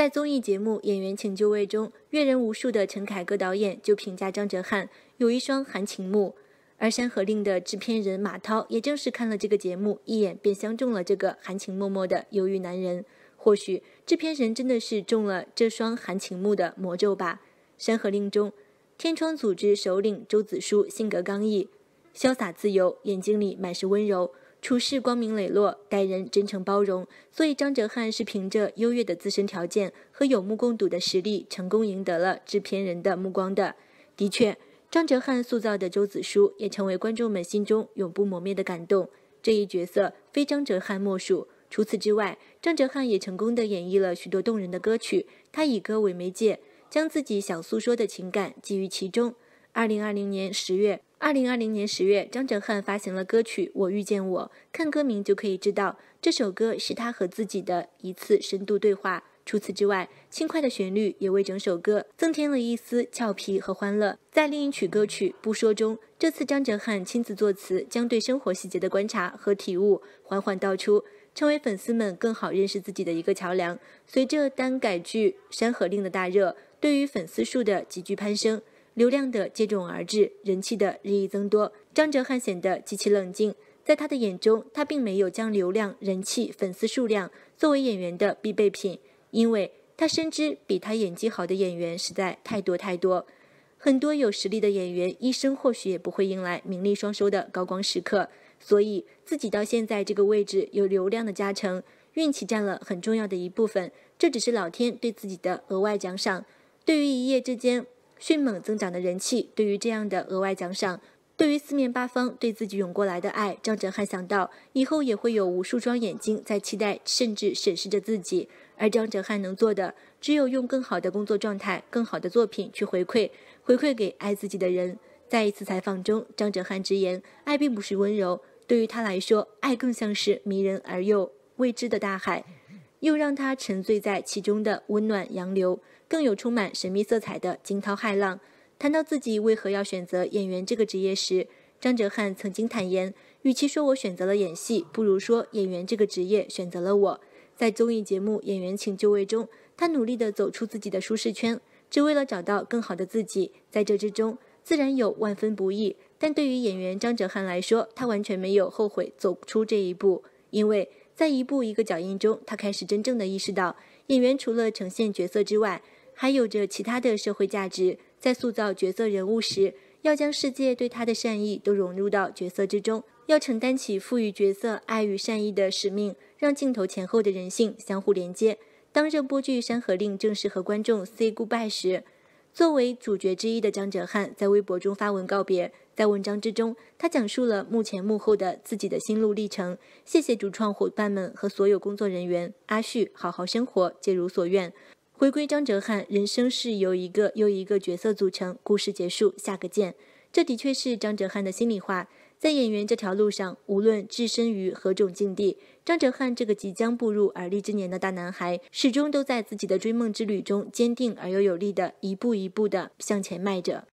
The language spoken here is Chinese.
在综艺节目《演员请就位》中，阅人无数的陈凯歌导演就评价张哲瀚有一双含情目，而《山河令》的制片人马涛也正是看了这个节目，一眼便相中了这个含情脉脉的忧郁男人。或许制片人真的是中了这双含情目的魔咒吧。《山河令》中，天窗组织首领周子舒性格刚毅，潇洒自由，眼睛里满是温柔。处事光明磊落，待人真诚包容，所以张哲瀚是凭着优越的自身条件和有目共睹的实力，成功赢得了制片人的目光的。的确，张哲瀚塑造的周子舒也成为观众们心中永不磨灭的感动，这一角色非张哲瀚莫属。除此之外，张哲瀚也成功的演绎了许多动人的歌曲，他以歌为媒介，将自己想诉说的情感寄于其中。二零二零年十月。二零二零年十月，张哲瀚发行了歌曲《我遇见我》，看歌名就可以知道，这首歌是他和自己的一次深度对话。除此之外，轻快的旋律也为整首歌增添了一丝俏皮和欢乐。在另一曲歌曲《不说》中，这次张哲瀚亲自作词，将对生活细节的观察和体悟缓缓道出，成为粉丝们更好认识自己的一个桥梁。随着单改剧《山河令》的大热，对于粉丝数的急剧攀升。流量的接踵而至，人气的日益增多，张哲瀚显得极其冷静。在他的眼中，他并没有将流量、人气、粉丝数量作为演员的必备品，因为他深知比他演技好的演员实在太多太多。很多有实力的演员一生或许也不会迎来名利双收的高光时刻，所以自己到现在这个位置，有流量的加成，运气占了很重要的一部分，这只是老天对自己的额外奖赏。对于一夜之间。迅猛增长的人气，对于这样的额外奖赏，对于四面八方对自己涌过来的爱，张哲瀚想到以后也会有无数双眼睛在期待，甚至审视着自己。而张哲瀚能做的，只有用更好的工作状态、更好的作品去回馈，回馈给爱自己的人。在一次采访中，张哲瀚直言：“爱并不是温柔，对于他来说，爱更像是迷人而又未知的大海。”又让他沉醉在其中的温暖洋流，更有充满神秘色彩的惊涛骇浪。谈到自己为何要选择演员这个职业时，张哲瀚曾经坦言：“与其说我选择了演戏，不如说演员这个职业选择了我。”在综艺节目《演员请就位》中，他努力地走出自己的舒适圈，只为了找到更好的自己。在这之中，自然有万分不易，但对于演员张哲瀚来说，他完全没有后悔走出这一步，因为。在一步一个脚印中，他开始真正的意识到，演员除了呈现角色之外，还有着其他的社会价值。在塑造角色人物时，要将世界对他的善意都融入到角色之中，要承担起赋予角色爱与善意的使命，让镜头前后的人性相互连接。当这部剧《山河令》正式和观众 say goodbye 时，作为主角之一的张哲瀚在微博中发文告别。在文章之中，他讲述了幕前幕后的自己的心路历程。谢谢主创伙伴们和所有工作人员。阿旭，好好生活，皆如所愿。回归张哲瀚，人生是由一个又一个角色组成。故事结束，下个见。这的确是张哲瀚的心里话。在演员这条路上，无论置身于何种境地，张哲瀚这个即将步入而立之年的大男孩，始终都在自己的追梦之旅中坚定而又有力地一步一步地向前迈着。